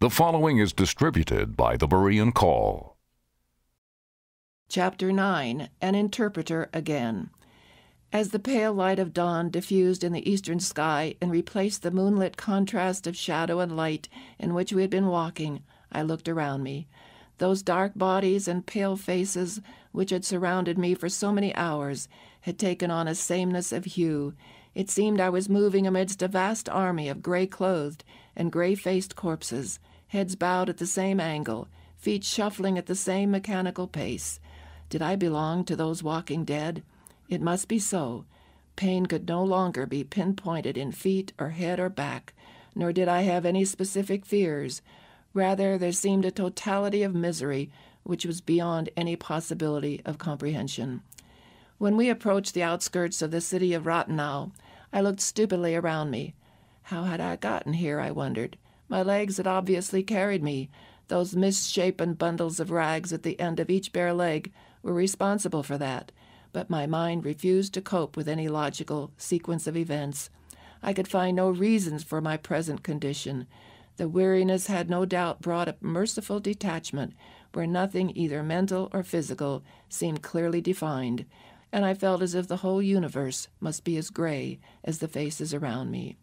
The following is distributed by the Berean Call. Chapter 9 An Interpreter Again. As the pale light of dawn diffused in the eastern sky and replaced the moonlit contrast of shadow and light in which we had been walking, I looked around me. Those dark bodies and pale faces which had surrounded me for so many hours had taken on a sameness of hue it seemed I was moving amidst a vast army of gray clothed and gray faced corpses, heads bowed at the same angle, feet shuffling at the same mechanical pace. Did I belong to those walking dead? It must be so. Pain could no longer be pinpointed in feet or head or back, nor did I have any specific fears. Rather, there seemed a totality of misery which was beyond any possibility of comprehension. When we approached the outskirts of the city of Rottenau. I looked stupidly around me. How had I gotten here, I wondered. My legs had obviously carried me. Those misshapen bundles of rags at the end of each bare leg were responsible for that. But my mind refused to cope with any logical sequence of events. I could find no reasons for my present condition. The weariness had no doubt brought a merciful detachment where nothing either mental or physical seemed clearly defined and I felt as if the whole universe must be as gray as the faces around me.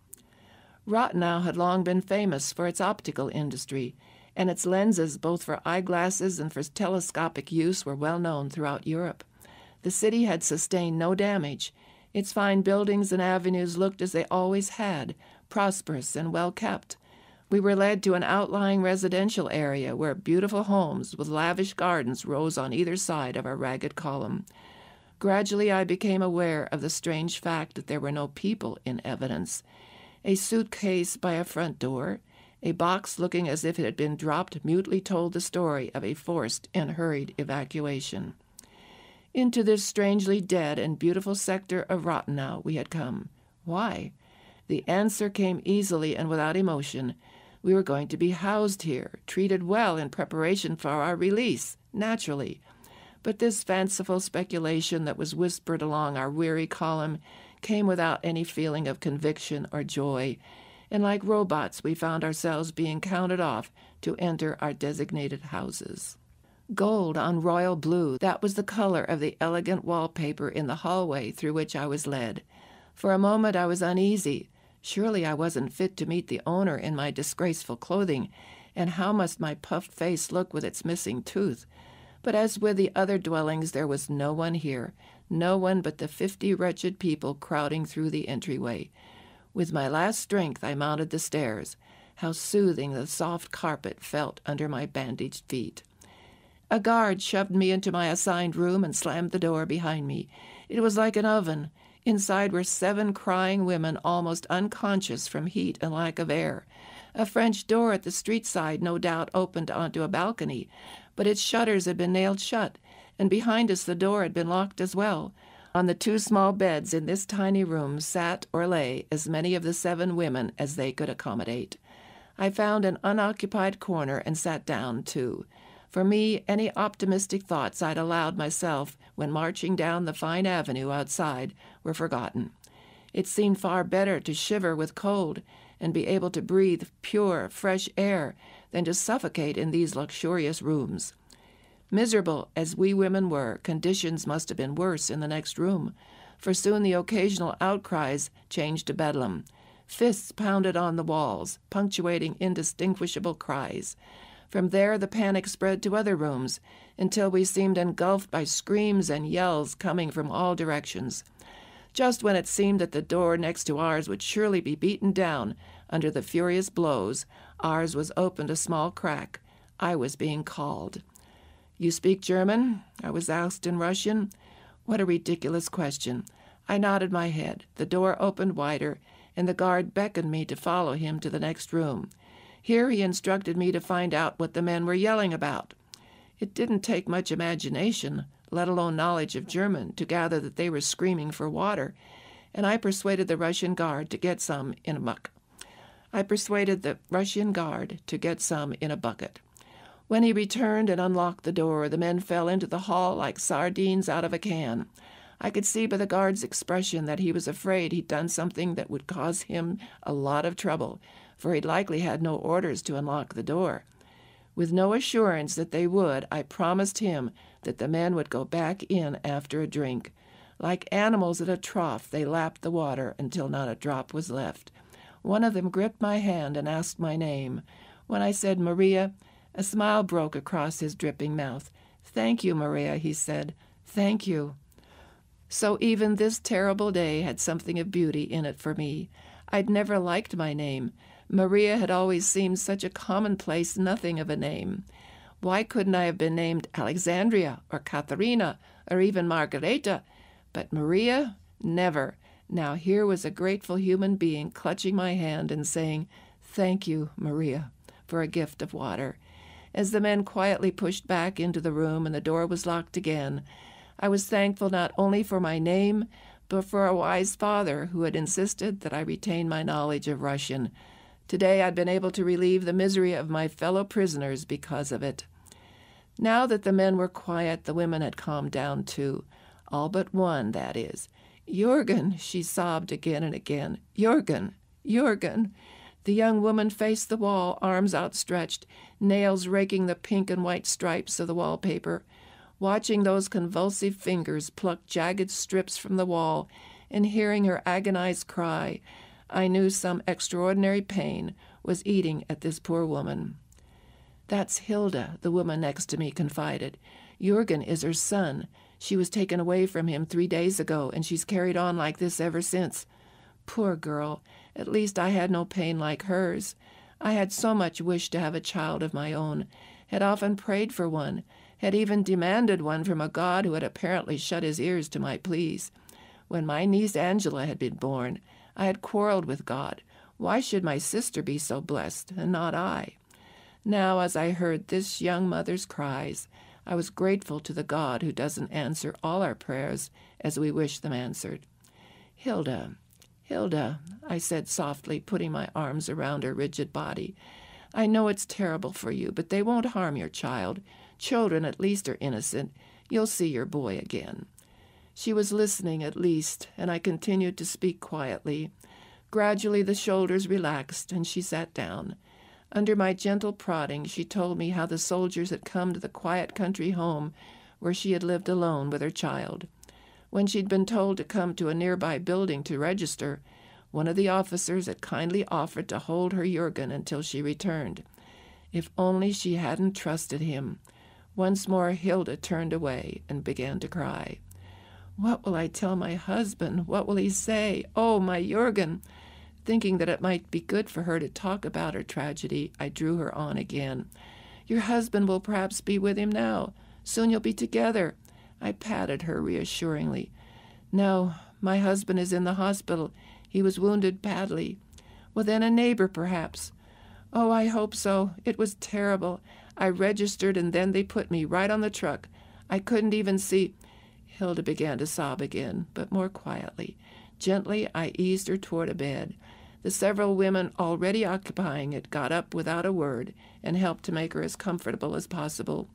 Rottenau had long been famous for its optical industry, and its lenses, both for eyeglasses and for telescopic use, were well known throughout Europe. The city had sustained no damage. Its fine buildings and avenues looked as they always had, prosperous and well kept. We were led to an outlying residential area where beautiful homes with lavish gardens rose on either side of our ragged column. Gradually, I became aware of the strange fact that there were no people in evidence. A suitcase by a front door, a box looking as if it had been dropped, mutely told the story of a forced and hurried evacuation. Into this strangely dead and beautiful sector of Rottenau we had come. Why? The answer came easily and without emotion. We were going to be housed here, treated well in preparation for our release, naturally. But this fanciful speculation that was whispered along our weary column came without any feeling of conviction or joy, and like robots we found ourselves being counted off to enter our designated houses. Gold on royal blue, that was the color of the elegant wallpaper in the hallway through which I was led. For a moment I was uneasy. Surely I wasn't fit to meet the owner in my disgraceful clothing, and how must my puffed face look with its missing tooth? But as with the other dwellings, there was no one here, no one but the fifty wretched people crowding through the entryway. With my last strength, I mounted the stairs. How soothing the soft carpet felt under my bandaged feet. A guard shoved me into my assigned room and slammed the door behind me. It was like an oven. Inside were seven crying women, almost unconscious from heat and lack of air. A French door at the street side, no doubt, opened onto a balcony but its shutters had been nailed shut, and behind us the door had been locked as well. On the two small beds in this tiny room sat or lay as many of the seven women as they could accommodate. I found an unoccupied corner and sat down too. For me, any optimistic thoughts I'd allowed myself when marching down the fine avenue outside were forgotten. It seemed far better to shiver with cold and be able to breathe pure, fresh air than to suffocate in these luxurious rooms. Miserable as we women were, conditions must have been worse in the next room, for soon the occasional outcries changed to bedlam. Fists pounded on the walls, punctuating indistinguishable cries. From there, the panic spread to other rooms until we seemed engulfed by screams and yells coming from all directions. Just when it seemed that the door next to ours would surely be beaten down under the furious blows, Ours was opened a small crack. I was being called. You speak German? I was asked in Russian. What a ridiculous question. I nodded my head. The door opened wider, and the guard beckoned me to follow him to the next room. Here he instructed me to find out what the men were yelling about. It didn't take much imagination, let alone knowledge of German, to gather that they were screaming for water, and I persuaded the Russian guard to get some in a muck. I persuaded the Russian guard to get some in a bucket. When he returned and unlocked the door, the men fell into the hall like sardines out of a can. I could see by the guard's expression that he was afraid he'd done something that would cause him a lot of trouble, for he'd likely had no orders to unlock the door. With no assurance that they would, I promised him that the men would go back in after a drink. Like animals at a trough, they lapped the water until not a drop was left. One of them gripped my hand and asked my name. When I said Maria, a smile broke across his dripping mouth. Thank you, Maria, he said. Thank you. So even this terrible day had something of beauty in it for me. I'd never liked my name. Maria had always seemed such a commonplace nothing of a name. Why couldn't I have been named Alexandria or Katharina or even Margareta? But Maria? Never. Now here was a grateful human being clutching my hand and saying, Thank you, Maria, for a gift of water. As the men quietly pushed back into the room and the door was locked again, I was thankful not only for my name, but for a wise father who had insisted that I retain my knowledge of Russian. Today I'd been able to relieve the misery of my fellow prisoners because of it. Now that the men were quiet, the women had calmed down too. All but one, that is. Jorgen, she sobbed again and again. Jorgen, Jorgen. The young woman faced the wall, arms outstretched, nails raking the pink and white stripes of the wallpaper, watching those convulsive fingers pluck jagged strips from the wall and hearing her agonized cry. I knew some extraordinary pain was eating at this poor woman. That's Hilda, the woman next to me confided. Jurgen is her son. She was taken away from him three days ago, and she's carried on like this ever since. Poor girl! At least I had no pain like hers. I had so much wished to have a child of my own, had often prayed for one, had even demanded one from a God who had apparently shut his ears to my pleas. When my niece Angela had been born, I had quarreled with God. Why should my sister be so blessed, and not I? Now, as I heard this young mother's cries, I was grateful to the God who doesn't answer all our prayers as we wish them answered. Hilda, Hilda, I said softly, putting my arms around her rigid body, I know it's terrible for you, but they won't harm your child. Children at least are innocent. You'll see your boy again. She was listening at least, and I continued to speak quietly. Gradually the shoulders relaxed, and she sat down. Under my gentle prodding, she told me how the soldiers had come to the quiet country home where she had lived alone with her child. When she'd been told to come to a nearby building to register, one of the officers had kindly offered to hold her Jurgen until she returned. If only she hadn't trusted him. Once more Hilda turned away and began to cry. What will I tell my husband? What will he say? Oh, my Jurgen! Thinking that it might be good for her to talk about her tragedy, I drew her on again. Your husband will perhaps be with him now. Soon you'll be together. I patted her reassuringly. No, my husband is in the hospital. He was wounded badly. Well, then a neighbor, perhaps. Oh, I hope so. It was terrible. I registered, and then they put me right on the truck. I couldn't even see. Hilda began to sob again, but more quietly. Gently, I eased her toward a bed. The several women already occupying it got up without a word and helped to make her as comfortable as possible.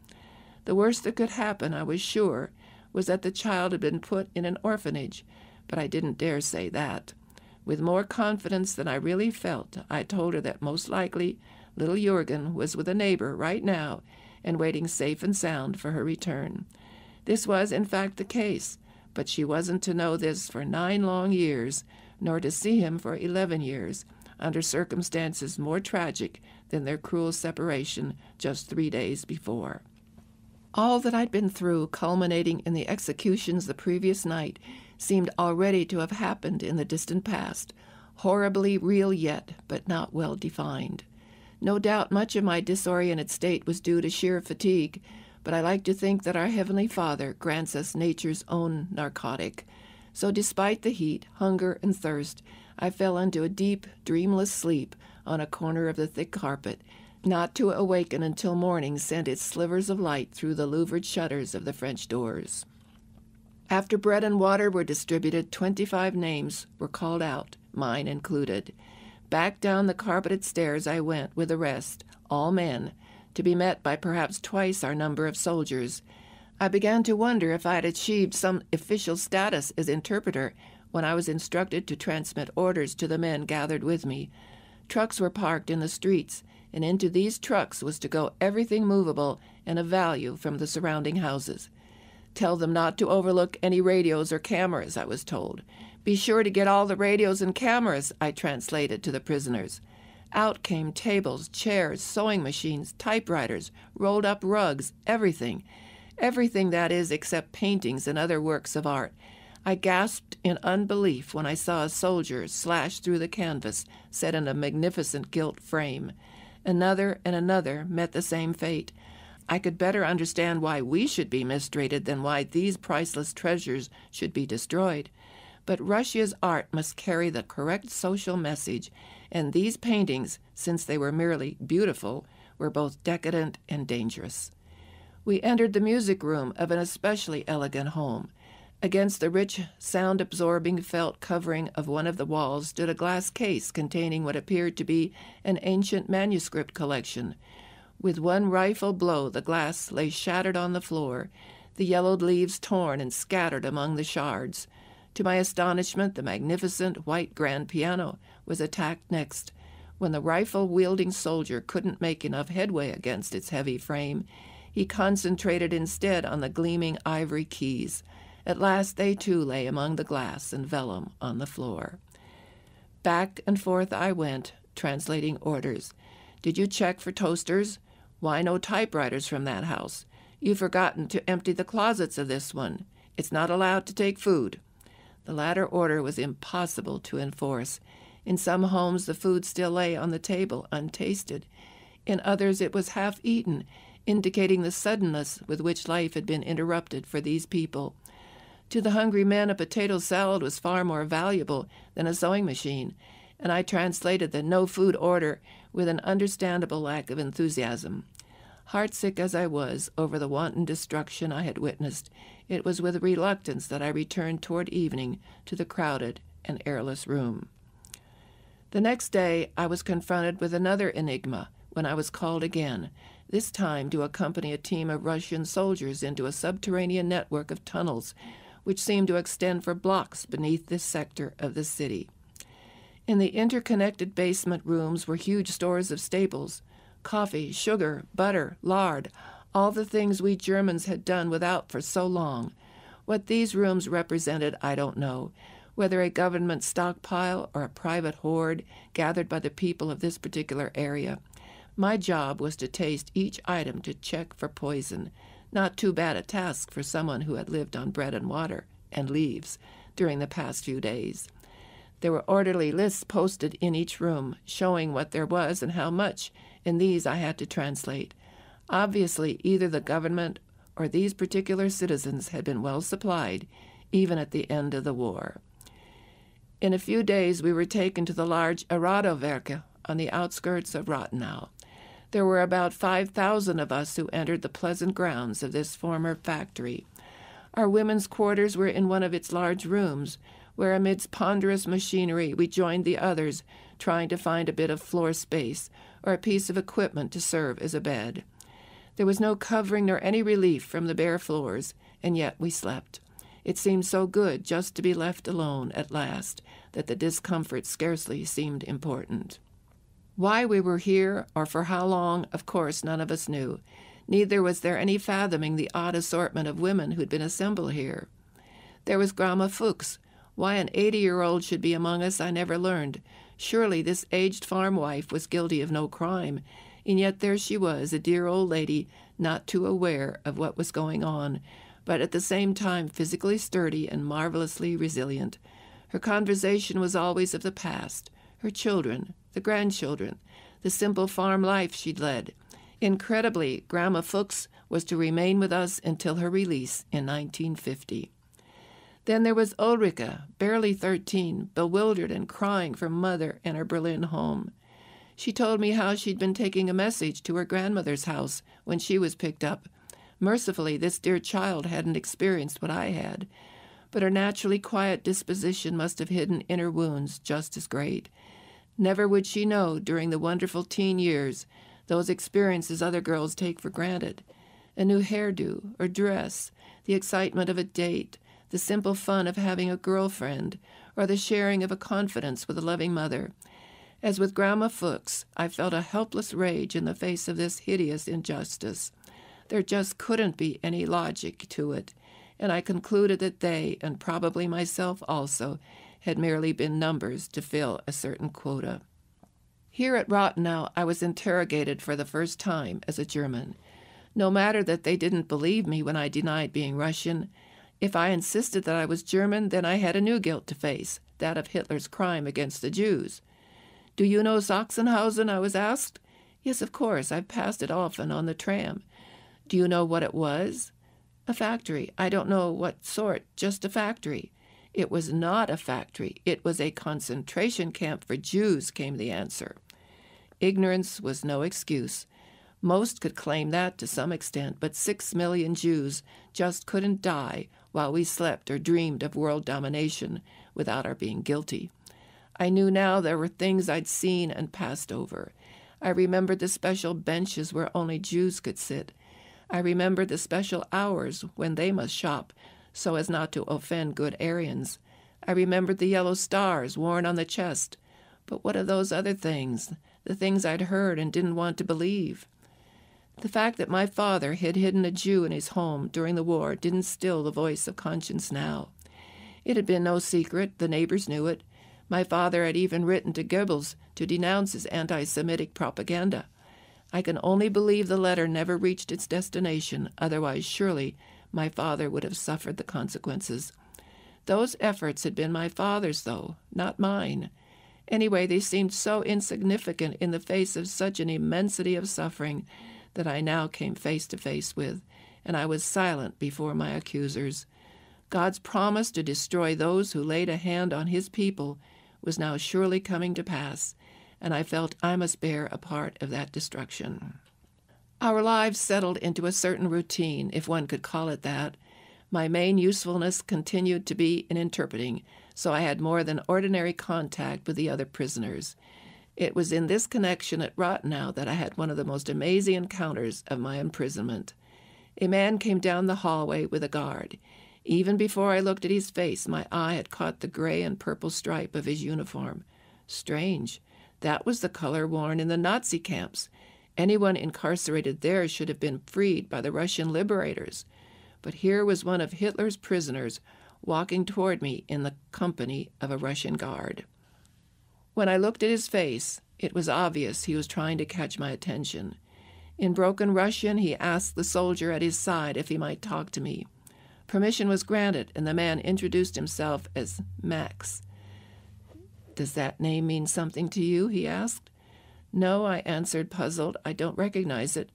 The worst that could happen, I was sure, was that the child had been put in an orphanage, but I didn't dare say that. With more confidence than I really felt, I told her that most likely little Jorgen was with a neighbor right now and waiting safe and sound for her return. This was, in fact, the case, but she wasn't to know this for nine long years, nor to see him for eleven years, under circumstances more tragic than their cruel separation just three days before. All that I'd been through, culminating in the executions the previous night, seemed already to have happened in the distant past, horribly real yet, but not well defined. No doubt much of my disoriented state was due to sheer fatigue, but I like to think that our Heavenly Father grants us nature's own narcotic, so, despite the heat, hunger, and thirst, I fell into a deep, dreamless sleep on a corner of the thick carpet, not to awaken until morning sent its slivers of light through the louvered shutters of the French doors. After bread and water were distributed, twenty five names were called out, mine included. Back down the carpeted stairs I went with the rest, all men, to be met by perhaps twice our number of soldiers I began to wonder if I had achieved some official status as interpreter when I was instructed to transmit orders to the men gathered with me. Trucks were parked in the streets, and into these trucks was to go everything movable and of value from the surrounding houses. Tell them not to overlook any radios or cameras, I was told. Be sure to get all the radios and cameras, I translated to the prisoners. Out came tables, chairs, sewing machines, typewriters, rolled up rugs, everything everything that is except paintings and other works of art. I gasped in unbelief when I saw a soldier slash through the canvas set in a magnificent gilt frame. Another and another met the same fate. I could better understand why we should be mistreated than why these priceless treasures should be destroyed. But Russia's art must carry the correct social message, and these paintings, since they were merely beautiful, were both decadent and dangerous. We entered the music room of an especially elegant home. Against the rich, sound absorbing felt covering of one of the walls stood a glass case containing what appeared to be an ancient manuscript collection. With one rifle blow, the glass lay shattered on the floor, the yellowed leaves torn and scattered among the shards. To my astonishment, the magnificent white grand piano was attacked next. When the rifle wielding soldier couldn't make enough headway against its heavy frame, he concentrated instead on the gleaming ivory keys. At last they too lay among the glass and vellum on the floor. Back and forth I went, translating orders. Did you check for toasters? Why no typewriters from that house? You've forgotten to empty the closets of this one. It's not allowed to take food. The latter order was impossible to enforce. In some homes the food still lay on the table untasted. In others it was half eaten, indicating the suddenness with which life had been interrupted for these people. To the hungry men, a potato salad was far more valuable than a sewing machine, and I translated the no food order with an understandable lack of enthusiasm. Heartsick as I was over the wanton destruction I had witnessed, it was with reluctance that I returned toward evening to the crowded and airless room. The next day I was confronted with another enigma when I was called again, this time to accompany a team of Russian soldiers into a subterranean network of tunnels, which seemed to extend for blocks beneath this sector of the city. In the interconnected basement rooms were huge stores of staples coffee, sugar, butter, lard, all the things we Germans had done without for so long. What these rooms represented, I don't know. Whether a government stockpile or a private hoard gathered by the people of this particular area. My job was to taste each item to check for poison. Not too bad a task for someone who had lived on bread and water and leaves during the past few days. There were orderly lists posted in each room, showing what there was and how much, and these I had to translate. Obviously, either the government or these particular citizens had been well supplied, even at the end of the war. In a few days, we were taken to the large Aradoverke on the outskirts of Rottenau. There were about 5,000 of us who entered the pleasant grounds of this former factory. Our women's quarters were in one of its large rooms, where amidst ponderous machinery we joined the others, trying to find a bit of floor space or a piece of equipment to serve as a bed. There was no covering nor any relief from the bare floors, and yet we slept. It seemed so good just to be left alone at last that the discomfort scarcely seemed important. Why we were here, or for how long, of course none of us knew. Neither was there any fathoming the odd assortment of women who'd been assembled here. There was Grandma Fuchs. Why an eighty year old should be among us, I never learned. Surely this aged farm wife was guilty of no crime, and yet there she was, a dear old lady, not too aware of what was going on, but at the same time physically sturdy and marvelously resilient. Her conversation was always of the past, her children, the grandchildren, the simple farm life she'd led. Incredibly, Grandma Fuchs was to remain with us until her release in 1950. Then there was Ulrika, barely 13, bewildered and crying for mother and her Berlin home. She told me how she'd been taking a message to her grandmother's house when she was picked up. Mercifully, this dear child hadn't experienced what I had, but her naturally quiet disposition must have hidden inner wounds just as great. Never would she know, during the wonderful teen years, those experiences other girls take for granted a new hairdo or dress, the excitement of a date, the simple fun of having a girlfriend, or the sharing of a confidence with a loving mother. As with Grandma Fuchs, I felt a helpless rage in the face of this hideous injustice. There just couldn't be any logic to it, and I concluded that they, and probably myself also, had merely been numbers to fill a certain quota. Here at Rottenau, I was interrogated for the first time as a German. No matter that they didn't believe me when I denied being Russian, if I insisted that I was German, then I had a new guilt to face, that of Hitler's crime against the Jews. Do you know Sachsenhausen? I was asked. Yes, of course. I've passed it often on the tram. Do you know what it was? A factory. I don't know what sort, just a factory. It was not a factory, it was a concentration camp for Jews, came the answer. Ignorance was no excuse. Most could claim that to some extent, but six million Jews just couldn't die while we slept or dreamed of world domination without our being guilty. I knew now there were things I'd seen and passed over. I remembered the special benches where only Jews could sit. I remembered the special hours when they must shop so as not to offend good Aryans. I remembered the yellow stars worn on the chest, but what of those other things, the things I'd heard and didn't want to believe? The fact that my father had hidden a Jew in his home during the war didn't still the voice of conscience now. It had been no secret, the neighbors knew it. My father had even written to Goebbels to denounce his anti Semitic propaganda. I can only believe the letter never reached its destination, otherwise, surely, my father would have suffered the consequences. Those efforts had been my father's, though, not mine. Anyway, they seemed so insignificant in the face of such an immensity of suffering that I now came face to face with, and I was silent before my accusers. God's promise to destroy those who laid a hand on his people was now surely coming to pass, and I felt I must bear a part of that destruction. Our lives settled into a certain routine, if one could call it that. My main usefulness continued to be in interpreting, so I had more than ordinary contact with the other prisoners. It was in this connection at Rottenau that I had one of the most amazing encounters of my imprisonment. A man came down the hallway with a guard. Even before I looked at his face, my eye had caught the gray and purple stripe of his uniform. Strange. That was the color worn in the Nazi camps Anyone incarcerated there should have been freed by the Russian liberators. But here was one of Hitler's prisoners walking toward me in the company of a Russian guard. When I looked at his face, it was obvious he was trying to catch my attention. In broken Russian, he asked the soldier at his side if he might talk to me. Permission was granted, and the man introduced himself as Max. Does that name mean something to you? he asked. No, I answered, puzzled. I don't recognize it.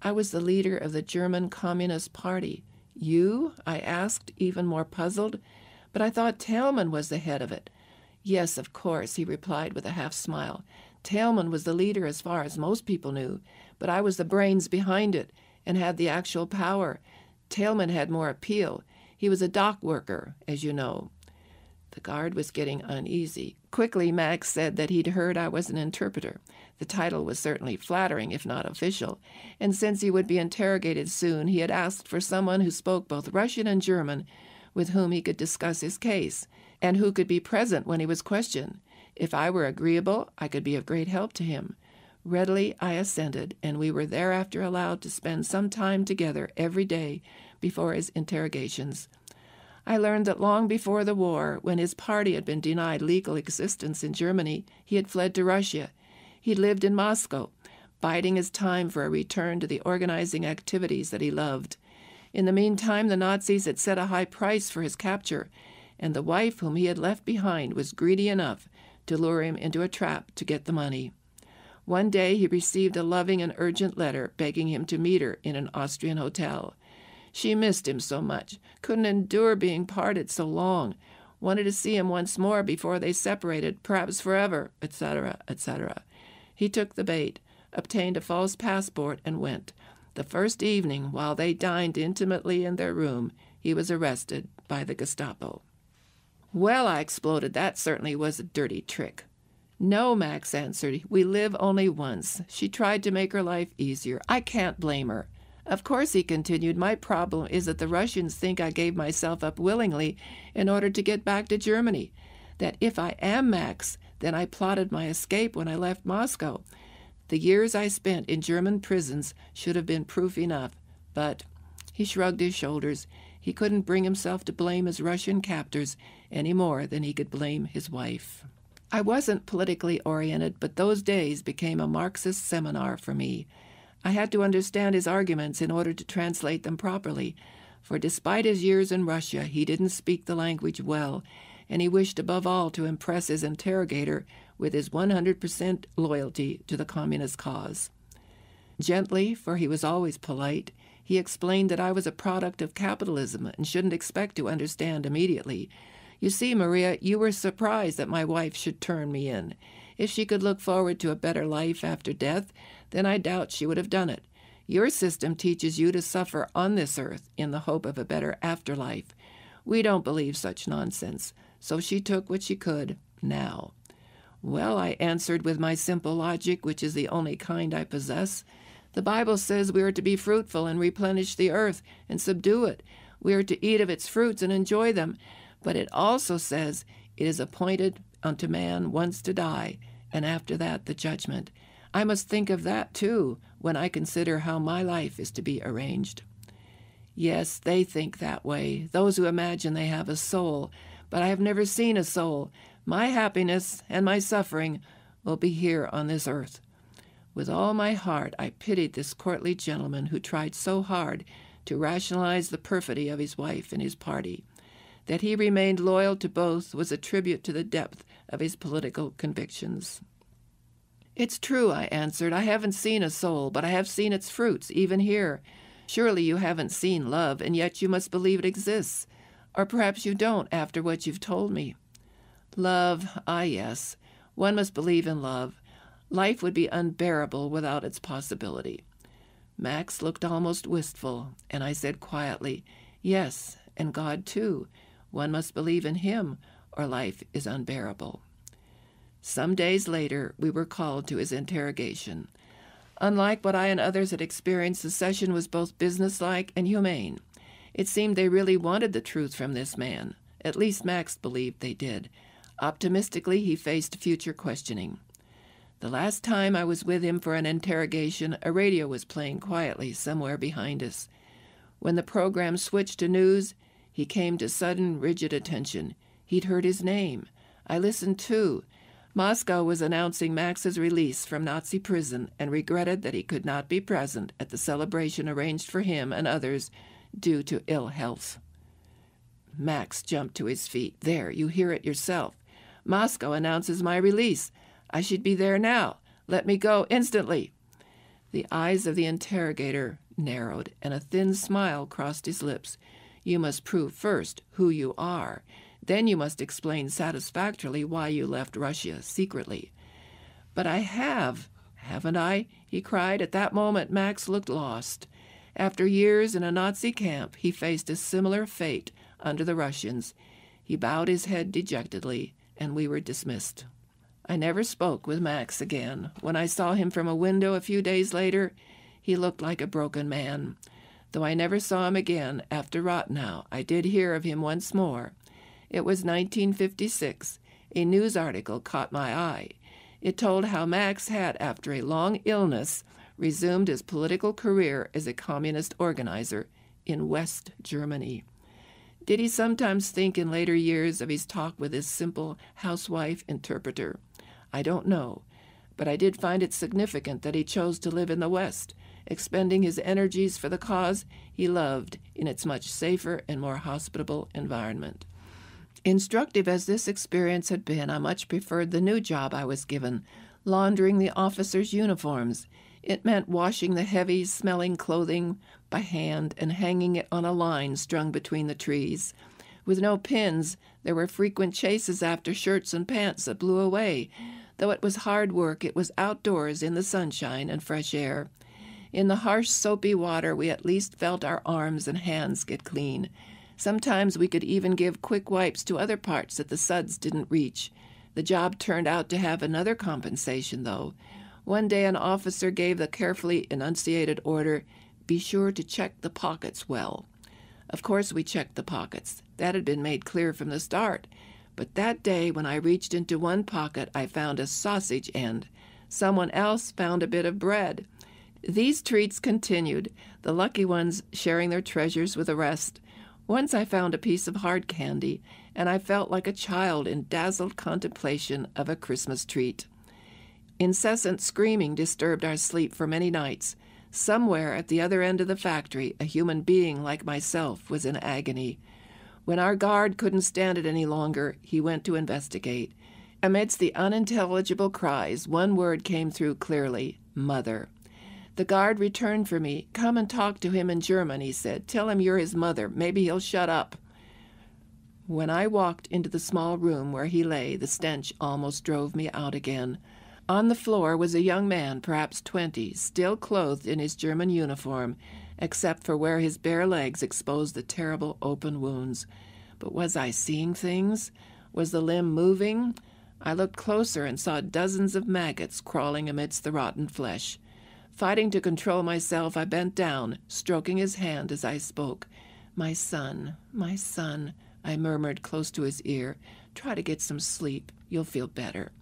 I was the leader of the German Communist Party. You? I asked, even more puzzled. But I thought Tailman was the head of it. Yes, of course, he replied with a half smile. Tailman was the leader as far as most people knew, but I was the brains behind it and had the actual power. Tailman had more appeal. He was a dock worker, as you know. The guard was getting uneasy. Quickly, Max said that he'd heard I was an interpreter. The title was certainly flattering, if not official, and since he would be interrogated soon, he had asked for someone who spoke both Russian and German, with whom he could discuss his case, and who could be present when he was questioned. If I were agreeable, I could be of great help to him. Readily I assented, and we were thereafter allowed to spend some time together every day before his interrogations. I learned that long before the war, when his party had been denied legal existence in Germany, he had fled to Russia he lived in Moscow, biding his time for a return to the organizing activities that he loved. In the meantime, the Nazis had set a high price for his capture, and the wife whom he had left behind was greedy enough to lure him into a trap to get the money. One day he received a loving and urgent letter begging him to meet her in an Austrian hotel. She missed him so much, couldn't endure being parted so long, wanted to see him once more before they separated, perhaps forever, etc., etc. He took the bait, obtained a false passport, and went. The first evening, while they dined intimately in their room, he was arrested by the Gestapo. Well, I exploded, that certainly was a dirty trick. No, Max answered, we live only once. She tried to make her life easier. I can't blame her. Of course, he continued, my problem is that the Russians think I gave myself up willingly in order to get back to Germany. That if I am Max, then I plotted my escape when I left Moscow. The years I spent in German prisons should have been proof enough, but he shrugged his shoulders. He couldn't bring himself to blame his Russian captors any more than he could blame his wife. I wasn't politically oriented, but those days became a Marxist seminar for me. I had to understand his arguments in order to translate them properly, for despite his years in Russia, he didn't speak the language well, and he wished above all to impress his interrogator with his 100% loyalty to the communist cause. Gently, for he was always polite, he explained that I was a product of capitalism and shouldn't expect to understand immediately. You see, Maria, you were surprised that my wife should turn me in. If she could look forward to a better life after death, then I doubt she would have done it. Your system teaches you to suffer on this earth in the hope of a better afterlife. We don't believe such nonsense so she took what she could now. Well, I answered with my simple logic, which is the only kind I possess. The Bible says we are to be fruitful and replenish the earth and subdue it. We are to eat of its fruits and enjoy them. But it also says it is appointed unto man once to die, and after that the judgment. I must think of that too when I consider how my life is to be arranged. Yes, they think that way, those who imagine they have a soul but I have never seen a soul. My happiness and my suffering will be here on this earth. With all my heart, I pitied this courtly gentleman who tried so hard to rationalize the perfidy of his wife and his party. That he remained loyal to both was a tribute to the depth of his political convictions. It's true, I answered. I haven't seen a soul, but I have seen its fruits, even here. Surely you haven't seen love, and yet you must believe it exists. Or perhaps you don't after what you've told me. Love, ah, yes. One must believe in love. Life would be unbearable without its possibility. Max looked almost wistful, and I said quietly, Yes, and God too. One must believe in Him, or life is unbearable. Some days later, we were called to his interrogation. Unlike what I and others had experienced, the session was both businesslike and humane. It seemed they really wanted the truth from this man. At least Max believed they did. Optimistically, he faced future questioning. The last time I was with him for an interrogation, a radio was playing quietly somewhere behind us. When the program switched to news, he came to sudden, rigid attention. He'd heard his name. I listened too. Moscow was announcing Max's release from Nazi prison and regretted that he could not be present at the celebration arranged for him and others due to ill health. Max jumped to his feet. There, you hear it yourself. Moscow announces my release. I should be there now. Let me go instantly. The eyes of the interrogator narrowed, and a thin smile crossed his lips. You must prove first who you are. Then you must explain satisfactorily why you left Russia secretly. But I have, haven't I? he cried. At that moment, Max looked lost. After years in a Nazi camp, he faced a similar fate under the Russians. He bowed his head dejectedly, and we were dismissed. I never spoke with Max again. When I saw him from a window a few days later, he looked like a broken man. Though I never saw him again after Rottenau, I did hear of him once more. It was 1956. A news article caught my eye. It told how Max had, after a long illness, resumed his political career as a communist organizer in West Germany. Did he sometimes think in later years of his talk with his simple housewife interpreter? I don't know, but I did find it significant that he chose to live in the West, expending his energies for the cause he loved in its much safer and more hospitable environment. Instructive as this experience had been, I much preferred the new job I was given, laundering the officers' uniforms it meant washing the heavy smelling clothing by hand and hanging it on a line strung between the trees. With no pins, there were frequent chases after shirts and pants that blew away. Though it was hard work, it was outdoors in the sunshine and fresh air. In the harsh, soapy water, we at least felt our arms and hands get clean. Sometimes we could even give quick wipes to other parts that the suds didn't reach. The job turned out to have another compensation, though. One day an officer gave the carefully enunciated order be sure to check the pockets well. Of course, we checked the pockets. That had been made clear from the start. But that day, when I reached into one pocket, I found a sausage end. Someone else found a bit of bread. These treats continued, the lucky ones sharing their treasures with the rest. Once I found a piece of hard candy, and I felt like a child in dazzled contemplation of a Christmas treat. Incessant screaming disturbed our sleep for many nights. Somewhere at the other end of the factory, a human being like myself was in agony. When our guard couldn't stand it any longer, he went to investigate. Amidst the unintelligible cries, one word came through clearly Mother. The guard returned for me. Come and talk to him in German, he said. Tell him you're his mother. Maybe he'll shut up. When I walked into the small room where he lay, the stench almost drove me out again. On the floor was a young man, perhaps twenty, still clothed in his German uniform, except for where his bare legs exposed the terrible open wounds. But was I seeing things? Was the limb moving? I looked closer and saw dozens of maggots crawling amidst the rotten flesh. Fighting to control myself, I bent down, stroking his hand as I spoke. My son, my son, I murmured close to his ear. Try to get some sleep. You'll feel better.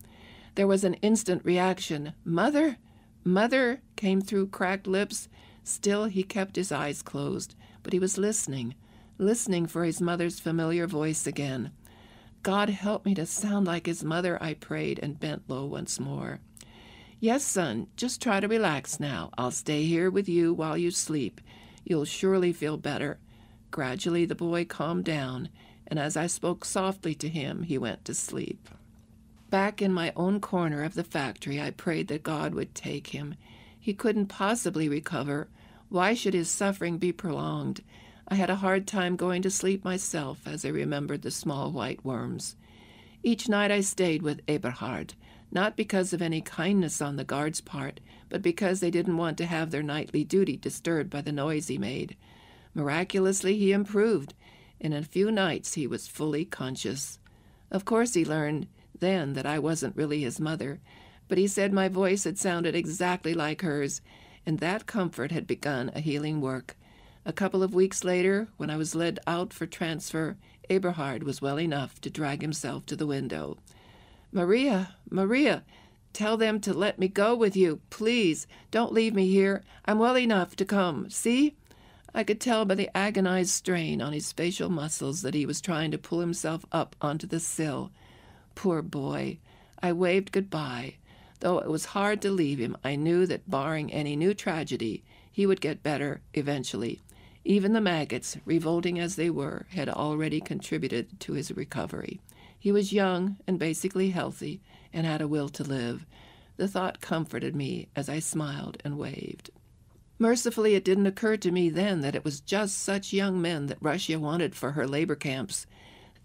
There was an instant reaction. Mother? Mother? came through cracked lips. Still, he kept his eyes closed, but he was listening, listening for his mother's familiar voice again. God help me to sound like his mother, I prayed and bent low once more. Yes, son, just try to relax now. I'll stay here with you while you sleep. You'll surely feel better. Gradually, the boy calmed down, and as I spoke softly to him, he went to sleep. Back in my own corner of the factory, I prayed that God would take him. He couldn't possibly recover. Why should his suffering be prolonged? I had a hard time going to sleep myself as I remembered the small white worms. Each night I stayed with Eberhard, not because of any kindness on the guard's part, but because they didn't want to have their nightly duty disturbed by the noise he made. Miraculously, he improved, in a few nights he was fully conscious. Of course, he learned then that I wasn't really his mother, but he said my voice had sounded exactly like hers, and that comfort had begun a healing work. A couple of weeks later, when I was led out for transfer, Eberhard was well enough to drag himself to the window. Maria, Maria, tell them to let me go with you, please. Don't leave me here. I'm well enough to come. See? I could tell by the agonized strain on his facial muscles that he was trying to pull himself up onto the sill. Poor boy. I waved goodbye. Though it was hard to leave him, I knew that barring any new tragedy, he would get better eventually. Even the maggots, revolting as they were, had already contributed to his recovery. He was young and basically healthy and had a will to live. The thought comforted me as I smiled and waved. Mercifully, it didn't occur to me then that it was just such young men that Russia wanted for her labor camps.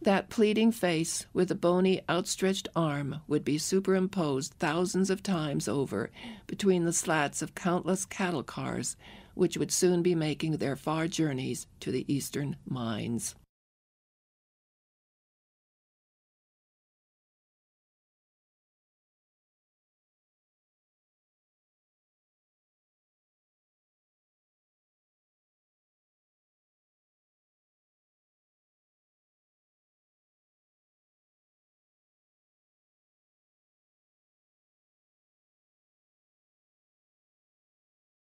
That pleading face with a bony, outstretched arm would be superimposed thousands of times over between the slats of countless cattle cars which would soon be making their far journeys to the eastern mines.